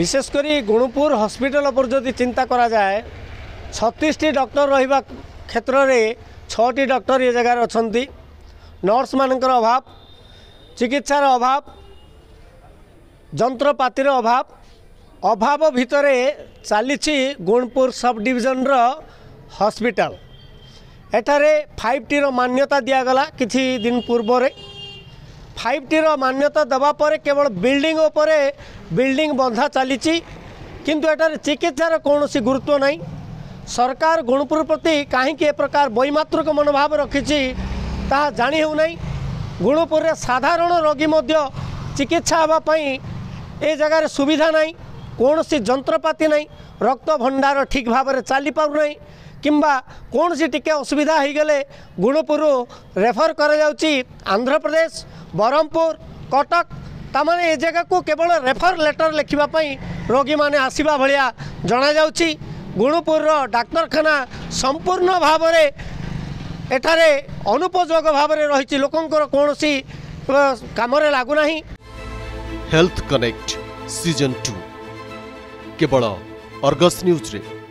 বিশেষ করে গুণপুর হসপিটাল উপর যদি চিন্তা করা যায় ছত্রিশটি ডক্টর রহবা ক্ষেত্রে ছটি ডক্টর এ জায়গায় অনেক নর্স মানকর অভাব চিকিৎসার অভাব যন্ত্রপাতির অভাব অভাব ভিতরে চালিছি গুণপুর সব ডিভিজনর হসপিটাল এঠারে ফাইভ টির মান্যতা দিয়াগলা কিছু দিন পূর্বরে ফাইভ টির মান্যতা দেওয়া পরে কেবল বিল্ডিং উপরে বিল্ডিং বন্ধা চালিছি কিন্তু এটার চিকিৎসার কৌশি গুরুত্ব নাই সরকার গুণপুর প্রতি কাহিকি এ প্রকার বৈমাতৃক মনোভাব রাখিছি তাহা জাণি হেউ নাই গুণপুরের সাধারণ রোগী মধ্য চিকিৎসা হওয়া এ জায়গার সুবিধা নাই কৌশি যন্ত্রপাতি নাই রক্ত ভণ্ডার ঠিক ভাবে চালি চালিপারু না কিংবা কৌশি টিকি অসুবিধা হয়ে গেলে গুণপুর রেফর করা যাচ্ছি আন্ধ্রপ্রদেশ ବରହମପୁର କଟକ ତାମାନେ ଏ ଜାଗାକୁ କେବଳ ରେଫର ଲେଟର ଲେଖିବା ପାଇଁ ରୋଗୀମାନେ ଆସିବା ଭଳିଆ ଜଣାଯାଉଛି ଗୁଣୁପୁରର ଡାକ୍ତରଖାନା ସମ୍ପୂର୍ଣ୍ଣ ଭାବରେ ଏଠାରେ ଅନୁପଯୋଗ ଭାବରେ ରହିଛି ଲୋକଙ୍କର କୌଣସି କାମରେ ଲାଗୁନାହିଁ ହେଲ୍ଥ କନେକ୍ଟ ସିଜନ ଟୁ କେବଳ ଅର୍ଗସ ନ୍ୟୁଜ୍ରେ